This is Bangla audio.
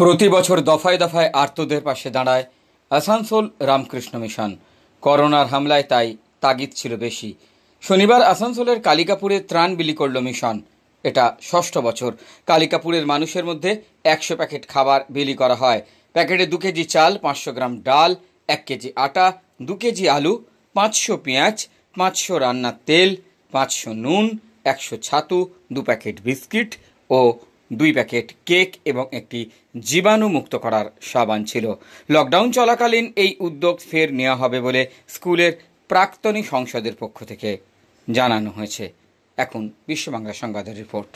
প্রতি বছর দফায় দফায় আর্তদের পাশে দাঁড়ায় আসানসোল রামকৃষ্ণ মিশন করোনার হামলায় তাই তাগিদ ছিল বেশি শনিবার আসানসোলের কালিকাপুরে ত্রাণ বিলি করল মিশন এটা ষষ্ঠ বছর কালিকাপুরের মানুষের মধ্যে একশো প্যাকেট খাবার বিলি করা হয় প্যাকেটে দু কেজি চাল পাঁচশো গ্রাম ডাল এক কেজি আটা দু কেজি আলু পাঁচশো পেঁয়াজ পাঁচশো রান্নার তেল পাঁচশো নুন একশো ছাতু দু প্যাকেট বিস্কিট ও দুই প্যাকেট কেক এবং একটি জীবাণুমুক্ত করার সাবান ছিল লকডাউন চলাকালীন এই উদ্যোগ ফের নেওয়া হবে বলে স্কুলের প্রাক্তনী সংসদের পক্ষ থেকে জানানো হয়েছে এখন বিশ্ববাংলা সংবাদের রিপোর্ট